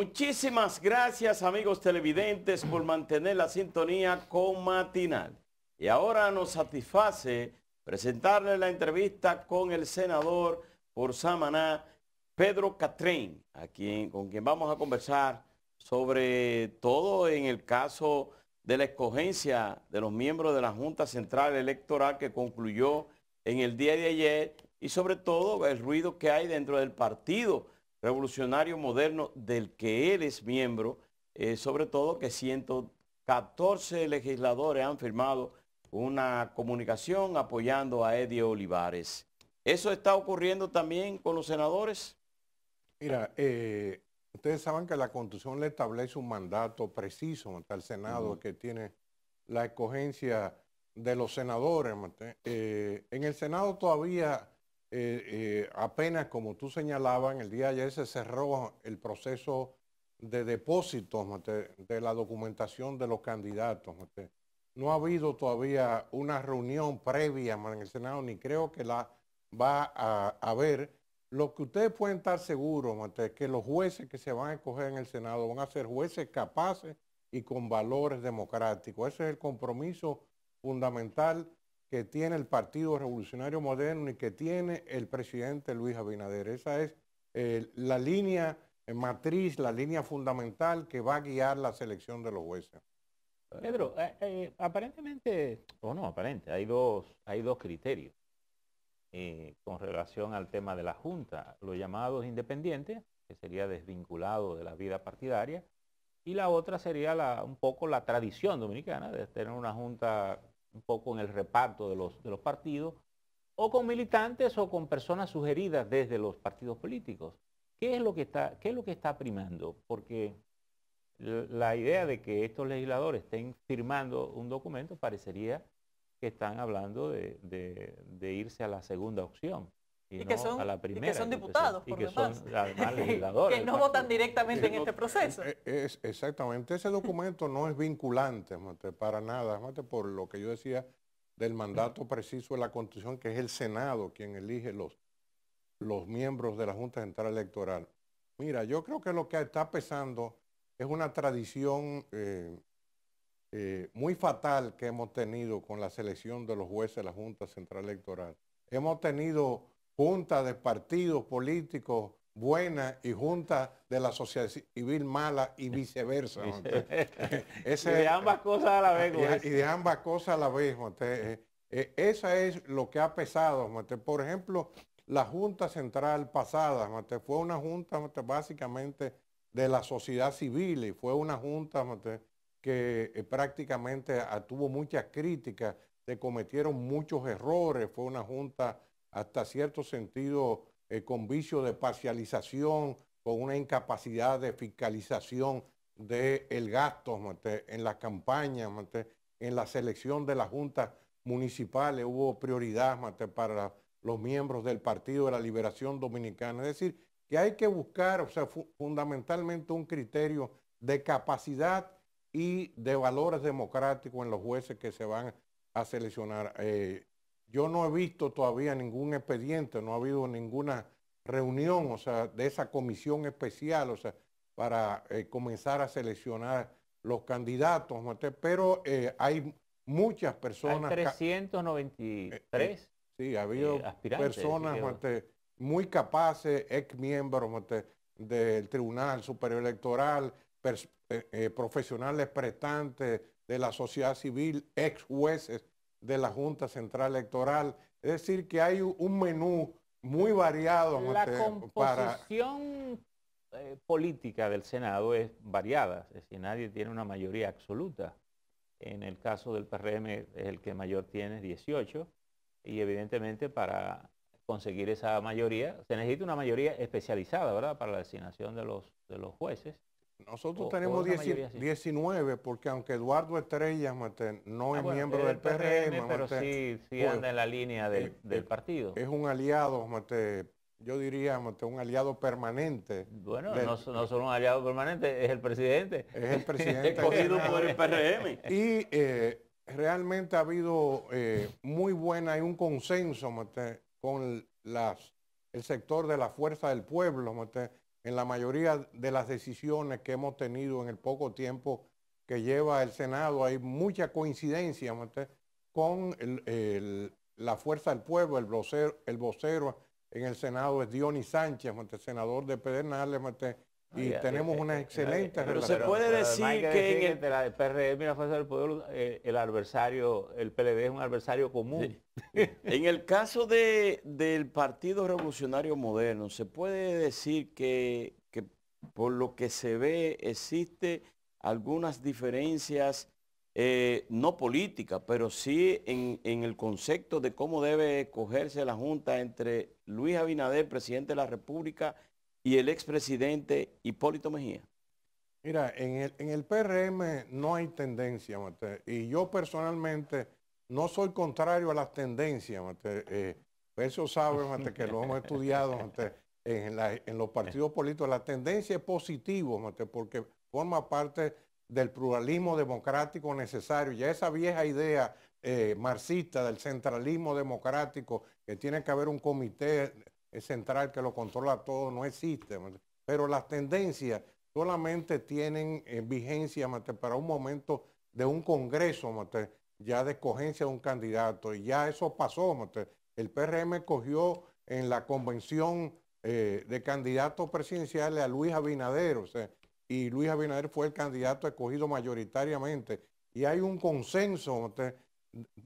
Muchísimas gracias amigos televidentes por mantener la sintonía con Matinal. Y ahora nos satisface presentarle la entrevista con el senador por Samaná, Pedro Catrín, con quien vamos a conversar sobre todo en el caso de la escogencia de los miembros de la Junta Central Electoral que concluyó en el día de ayer y sobre todo el ruido que hay dentro del partido revolucionario moderno del que él es miembro, eh, sobre todo que 114 legisladores han firmado una comunicación apoyando a Eddie Olivares. ¿Eso está ocurriendo también con los senadores? Mira, eh, ustedes saben que la Constitución le establece un mandato preciso al Senado que tiene la escogencia de los senadores. Eh, en el Senado todavía eh, eh, apenas, como tú señalaban, el día de ayer se cerró el proceso de depósitos de la documentación de los candidatos. No ha habido todavía una reunión previa en el Senado, ni creo que la va a haber. Lo que ustedes pueden estar seguros, es que los jueces que se van a escoger en el Senado van a ser jueces capaces y con valores democráticos. Ese es el compromiso fundamental que tiene el Partido Revolucionario Moderno y que tiene el presidente Luis Abinader. Esa es eh, la línea matriz, la línea fundamental que va a guiar la selección de los jueces. Pedro, eh, eh, aparentemente, o no, aparente, hay dos, hay dos criterios con relación al tema de la Junta, los llamados independientes, que sería desvinculado de la vida partidaria, y la otra sería la, un poco la tradición dominicana de tener una Junta un poco en el reparto de los, partidos, o con militantes o con personas sugeridas desde los partidos políticos. ¿Qué es lo que está, es lo que está primando? Porque la idea de que estos legisladores estén firmando un documento parecería que están hablando de, de irse a la segunda opción. Y, que son, son diputados, y que son legisladores. que no votan directamente en este proceso. Eh, eh, exactamente, ese documento no es vinculante para nada, por lo que yo decía del mandato preciso de la Constitución, que es el Senado quien elige los, los miembros de la Junta Central Electoral. Mira, yo creo que lo que está pesando es una tradición eh, muy fatal que hemos tenido con la selección de los jueces de la Junta Central Electoral. Hemos tenido junta de partidos políticos buenas y junta de la sociedad civil mala y viceversa. de ambas cosas a la vez. Y, de ambas cosas a la vez. Eh, eh, esa es lo que ha pesado. por ejemplo, la Junta Central pasada fue una junta básicamente de la sociedad civil y fue una junta que eh, prácticamente tuvo muchas críticas, se cometieron muchos errores, fue una junta hasta cierto sentido eh, con vicio de parcialización, con una incapacidad de fiscalización del gasto en la campaña, en la selección de las juntas municipales, hubo prioridad para los miembros del Partido de la Liberación Dominicana. Es decir, que hay que buscar sea, fundamentalmente un criterio de capacidad y de valores democráticos en los jueces que se van a seleccionar. Eh, yo no he visto todavía ningún expediente, no ha habido ninguna reunión, o sea, de esa comisión especial, o sea, para eh, comenzar a seleccionar los candidatos, pero eh, hay muchas personas. 393. Eh, sí, ha habido personas muy capaces, ex miembros del Tribunal Superior Electoral, profesionales prestantes de la sociedad civil, ex jueces de la Junta Central Electoral. Es decir, que hay un menú muy variado. La composición eh, política del Senado es variada, es decir, nadie tiene una mayoría absoluta. En el caso del PRM el que mayor tiene 18 y evidentemente para conseguir esa mayoría se necesita una mayoría especializada, ¿verdad?, para la designación de los, de los jueces nosotros tenemos 19, porque aunque Eduardo Estrella no es ah, miembro del PRM, pero sí, pues, anda en la línea del, eh, eh, partido. Es un aliado, yo diría un aliado permanente. Bueno, no, solo un aliado permanente, es el presidente. Es el presidente. Escogido por el PRM. Y eh, realmente ha habido muy buena y un consenso con las, el sector de la fuerza del pueblo en la mayoría de las decisiones que hemos tenido en el poco tiempo que lleva el Senado, hay mucha coincidencia con la fuerza del pueblo, el vocero, el vocero en el Senado es Dionis Sánchez, senador de Pedernales, y tenemos una excelente... Pero se puede decir que, en el, la PRM la Fuerza del Poder eh, el adversario, el PLD es un adversario común. en el caso de, del Partido Revolucionario Moderno, se puede decir que, por lo que se ve existe algunas diferencias, eh, no políticas, pero sí en, en el concepto de cómo debe escogerse la Junta entre Luis Abinader, presidente de la República, y el expresidente Hipólito Mejía? Mira, en el, en PRM no hay tendencia, y yo personalmente no soy contrario a las tendencias, eh, eso sabe, que lo hemos estudiado en, los partidos políticos. La tendencia es positiva, porque forma parte del pluralismo democrático necesario. Ya esa vieja idea eh, marxista del centralismo democrático, que tiene que haber un comité es central que lo controla todo, no existe. Pero las tendencias solamente tienen eh, vigencia para un momento de un congreso, ya de escogencia de un candidato. Y ya eso pasó. El PRM cogió en la convención eh, de candidatos presidenciales a Luis Abinader. y Luis Abinader fue el candidato escogido mayoritariamente. Y hay un consenso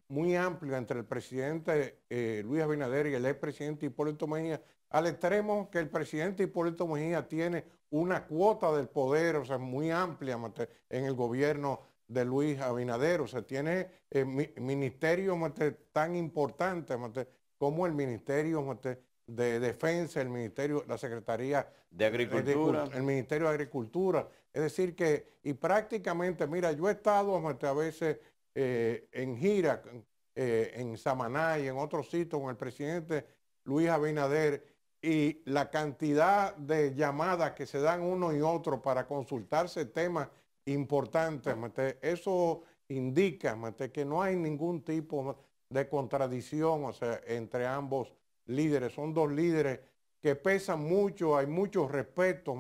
muy amplia entre el presidente eh, Luis Abinader y el expresidente Hipólito Mejía, al extremo que el presidente Hipólito Mejía tiene una cuota del poder, o sea, muy amplia en el gobierno de Luis Abinader, o sea, tiene eh, ministerios tan importantes como el Ministerio de Defensa, el Ministerio, la Secretaría eh, de Agricultura, el Ministerio de Agricultura. Es decir que, y prácticamente, mira, yo he estado a veces eh, en gira eh, en Samaná y en otro sitio con el presidente Luis Abinader y la cantidad de llamadas que se dan uno y otro para consultarse temas importantes, eso indica que no hay ningún tipo de contradicción entre ambos líderes. Son dos líderes que pesan mucho, hay mucho respeto,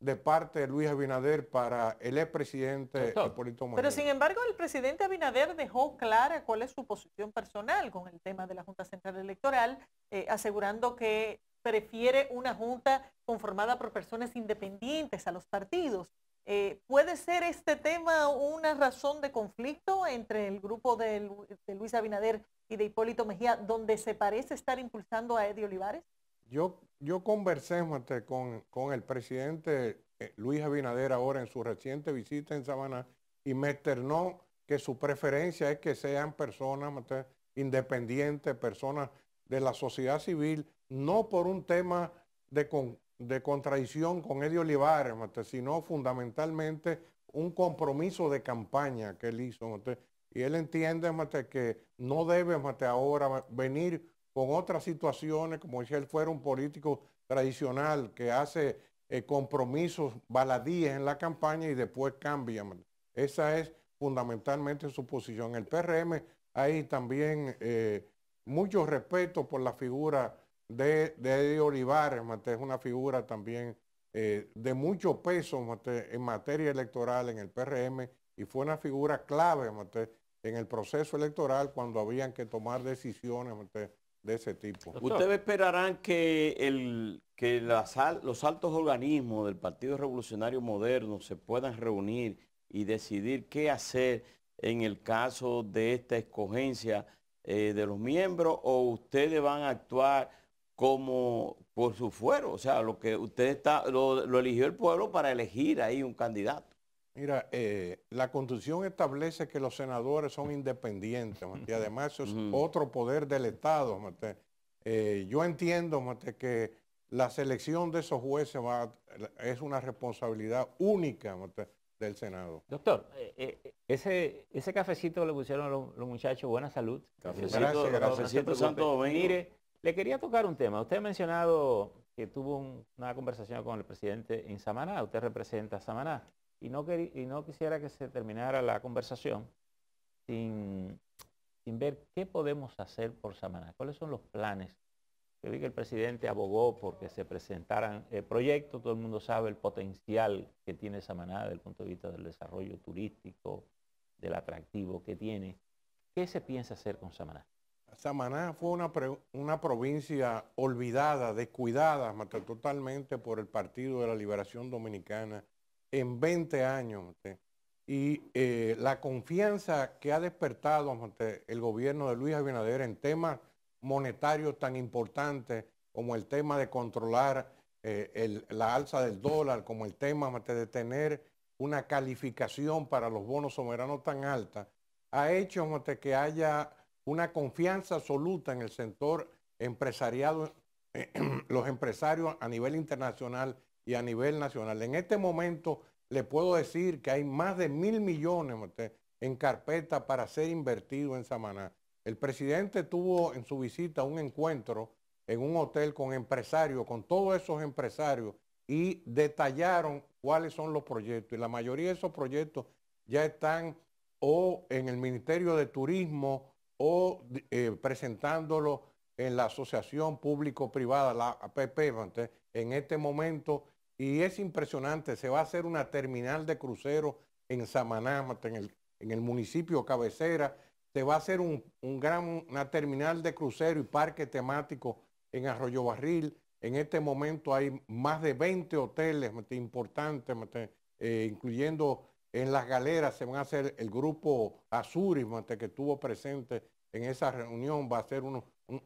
de parte de Luis Abinader para el expresidente Hipólito Mejía. Pero sin embargo, el presidente Abinader dejó clara cuál es su posición personal con el tema de la Junta Central Electoral, eh, asegurando que prefiere una junta conformada por personas independientes a los partidos. Eh, ¿Puede ser este tema una razón de conflicto entre el grupo de Luis Abinader y de Hipólito Mejía, donde se parece estar impulsando a Eddie Olivares? Yo, conversé con, el presidente eh, Luis Abinader ahora en su reciente visita en Sabana y me externó que su preferencia es que sean personas independientes, personas de la sociedad civil, no por un tema de, contradicción con Eddie Olivares, sino fundamentalmente un compromiso de campaña que él hizo. y él entiende que no debe ahora venir con otras situaciones, como si él fuera un político tradicional que hace eh, compromisos baladíes en la campaña y después cambia. Esa es fundamentalmente su posición. En El PRM hay también eh, mucho respeto por la figura de, de Olivares, es una figura también eh, de mucho peso en materia electoral en el PRM y fue una figura clave en el proceso electoral cuando habían que tomar decisiones Ustedes esperarán que, el, que los altos organismos del Partido Revolucionario Moderno se puedan reunir y decidir qué hacer en el caso de esta escogencia eh, de los miembros o ustedes van a actuar como por su fuero, o sea, lo que usted está, lo eligió el pueblo para elegir ahí un candidato. Mira, eh, la Constitución establece que los senadores son independientes, y además es otro poder del Estado. Eh, yo entiendo que la selección de esos jueces es una responsabilidad única del Senado. Doctor, eh, ese, ese cafecito le pusieron los, muchachos, buena salud. gracias, gracias. Mire, le quería tocar un tema. Usted ha mencionado que tuvo una conversación con el presidente en Samaná, usted representa a Samaná y no, quisiera que se terminara la conversación sin, ver qué podemos hacer por Samaná, cuáles son los planes. Yo vi que el presidente abogó porque se presentaran el eh, proyecto todo el mundo sabe el potencial que tiene Samaná desde el punto de vista del desarrollo turístico, del atractivo que tiene. ¿Qué se piensa hacer con Samaná? Samaná fue una, una provincia olvidada, descuidada totalmente por el Partido de la Liberación Dominicana en 20 años. Y eh, la confianza que ha despertado el gobierno de Luis Abinader en temas monetarios tan importantes como el tema de controlar eh, la alza del dólar, como el tema de tener una calificación para los bonos soberanos tan alta, ha hecho que haya una confianza absoluta en el sector empresariado, eh, los empresarios a nivel internacional a nivel nacional. En este momento le puedo decir que hay más de mil millones en carpeta para ser invertido en Samaná. El presidente tuvo en su visita un encuentro en un hotel con empresarios, con todos esos empresarios, y detallaron cuáles son los proyectos. Y la mayoría de esos proyectos ya están o en el Ministerio de Turismo o eh, presentándolo en la Asociación Público-Privada, la APP. En este momento y es impresionante, se va a hacer una terminal de crucero en Samaná, en el, municipio cabecera, se va a hacer un, gran, una terminal de crucero y parque temático en Arroyo Barril. En este momento hay más de 20 hoteles importantes, eh, incluyendo en las galeras, se van a hacer el grupo Azuris, que estuvo presente en esa reunión, va a ser unos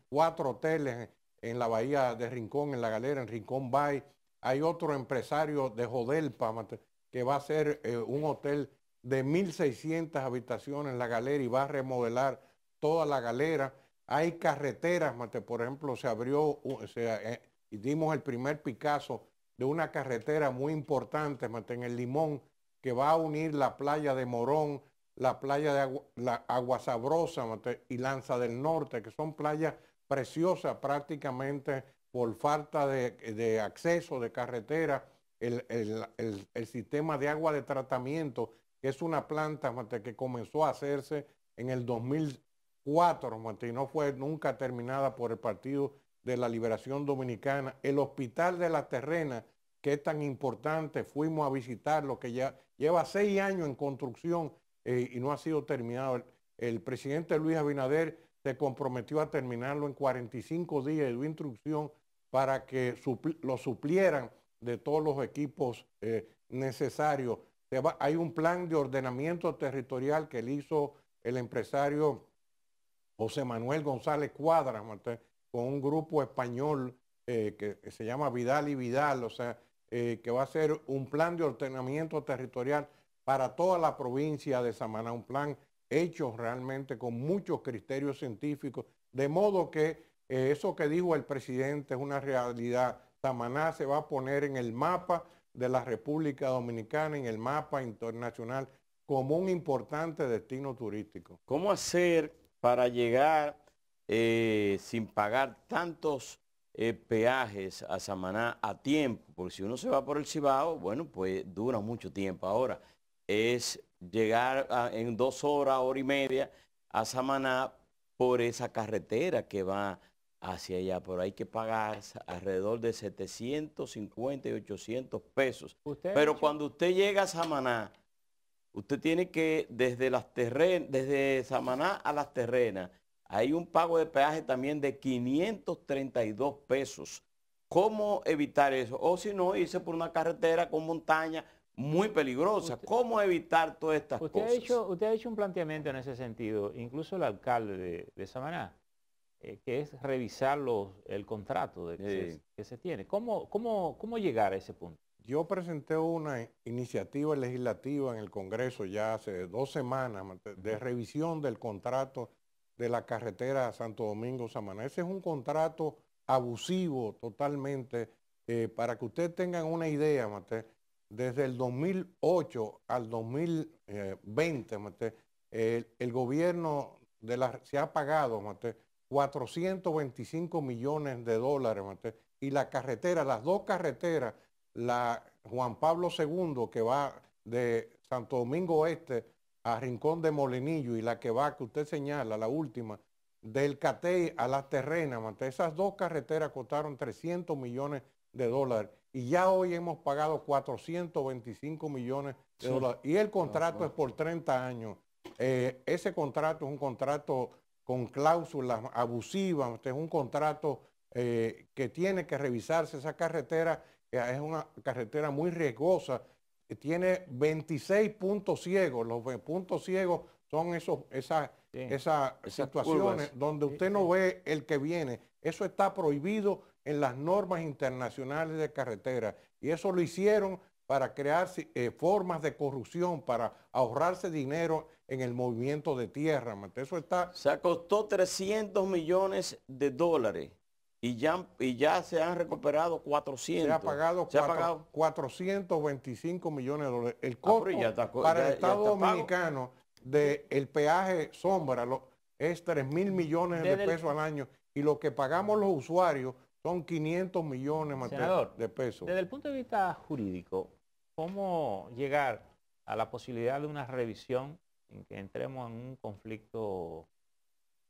cuatro hoteles en, la bahía de Rincón, en la galera, en Rincón Bay, hay otro empresario de Jodelpa que va a hacer eh, un hotel de 1.600 habitaciones, en la galera, y va a remodelar toda la galera. Hay carreteras, por ejemplo, se abrió, eh, y dimos el primer Picasso de una carretera muy importante, en el Limón, que va a unir la playa de Morón, la playa de Agua, Sabrosa y Lanza del Norte, que son playas preciosas prácticamente por falta de, acceso de carretera, el, sistema de agua de tratamiento, que es una planta que comenzó a hacerse en el 2004 y no fue nunca terminada por el Partido de la Liberación Dominicana. El Hospital de la Terrena, que es tan importante, fuimos a visitarlo, que ya lleva seis años en construcción eh, y no ha sido terminado. El, presidente Luis Abinader se comprometió a terminarlo en 45 días de dio instrucción para que lo suplieran de todos los equipos eh, necesarios. hay un plan de ordenamiento territorial que le hizo el empresario José Manuel González Cuadra con un grupo español eh, que, se llama Vidal y Vidal, o sea, eh, que va a ser un plan de ordenamiento territorial para toda la provincia de Samaná, un plan hecho realmente con muchos criterios científicos, de modo que eh, eso que dijo el presidente es una realidad. Samaná se va a poner en el mapa de la República Dominicana, en el mapa internacional, como un importante destino turístico. ¿Cómo hacer para llegar eh, sin pagar tantos eh, peajes a Samaná a tiempo? Porque si uno se va por el Cibao, bueno, pues dura mucho tiempo. Ahora, es llegar en dos horas, hora y media a Samaná por esa carretera que va hacia allá, pero hay que pagar alrededor de 750 y 800 pesos. Pero cuando usted llega a Samaná, usted tiene que, desde, las terrenas desde Samaná a las terrenas, hay un pago de peaje también de 532 pesos. ¿Cómo evitar eso? O si no, irse por una carretera con montaña muy peligrosa. ¿Cómo evitar todas estas cosas? hecho, usted ha hecho un planteamiento en ese sentido, incluso el alcalde de Samaná eh, que es revisar el contrato que, se, tiene. ¿Cómo, cómo, cómo llegar a ese punto? Yo presenté una iniciativa legislativa en el Congreso ya hace dos semanas de revisión del contrato de la carretera Santo Domingo-Samaná. Ese es un contrato abusivo totalmente. Eh, para que ustedes tengan una idea, Mate, desde el 2008 al 2020, eh, el, gobierno de la, se ha pagado Mate, 425 millones de dólares. Y la carretera, las dos carreteras, la Juan Pablo II, que va de Santo Domingo Oeste a Rincón de Molinillo, y la que va, que usted señala, la última, del Catey a las terrenas, esas dos carreteras costaron 300 millones de dólares y ya hoy hemos pagado 425 millones de dólares y el contrato es por 30 años. Eh, ese contrato es un contrato con cláusulas abusivas, este es un contrato eh, que tiene que revisarse esa carretera, es una carretera muy riesgosa, tiene 26 puntos ciegos, los puntos ciegos son esas, situaciones donde usted no ve el que viene, eso está prohibido en las normas internacionales de carretera y eso lo hicieron para crear eh, formas de corrupción, para ahorrarse dinero en el movimiento de tierra. Eso está... Se costó 300 millones de dólares y ya, y ya se han recuperado 400. Se ha pagado, 425 millones de dólares. El ah, costo para el Estado Dominicano del peaje sombra es 3 mil millones de pesos al año y lo que pagamos los usuarios son 500 millones de pesos. Desde el punto de vista jurídico, ¿cómo llegar a la posibilidad de una revisión en que entremos en un conflicto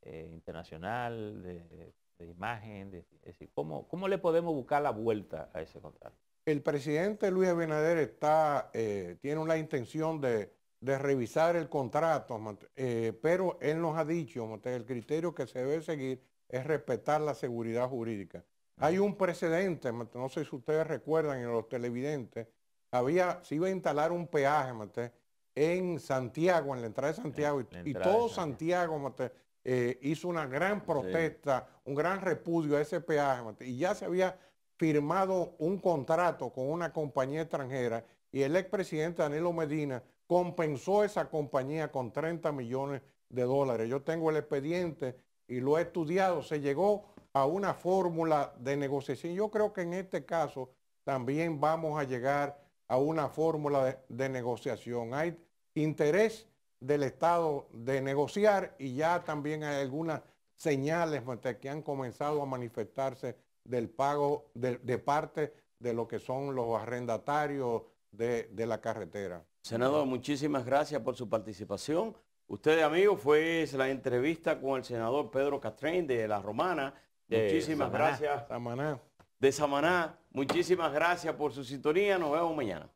eh, internacional de, imagen? ¿cómo, le podemos buscar la vuelta a ese contrato? El presidente Luis Abinader eh, tiene una intención de, revisar el contrato, eh, pero él nos ha dicho, el criterio que se debe seguir es respetar la seguridad jurídica. Hay un precedente, no sé si ustedes recuerdan en los televidentes, había, se iba a instalar un peaje mate, en Santiago, en la entrada de Santiago, y, todo Santiago mate, eh, hizo una gran protesta, un gran repudio a ese peaje, y ya se había firmado un contrato con una compañía extranjera, y el expresidente Danilo Medina compensó esa compañía con 30 millones de dólares. Yo tengo el expediente y lo he estudiado, se llegó a una fórmula de negociación. Yo creo que en este caso también vamos a llegar a una fórmula de, negociación. Hay interés del Estado de negociar y ya también hay algunas señales que han comenzado a manifestarse del pago de, parte de lo que son los arrendatarios de, de la carretera. Senador, muchísimas gracias por su participación. Ustedes, amigos, fue la entrevista con el senador Pedro Castrén de La Romana. Muchísimas gracias. gracias. Samaná. De Samaná. Muchísimas gracias por su sintonía. Nos vemos mañana.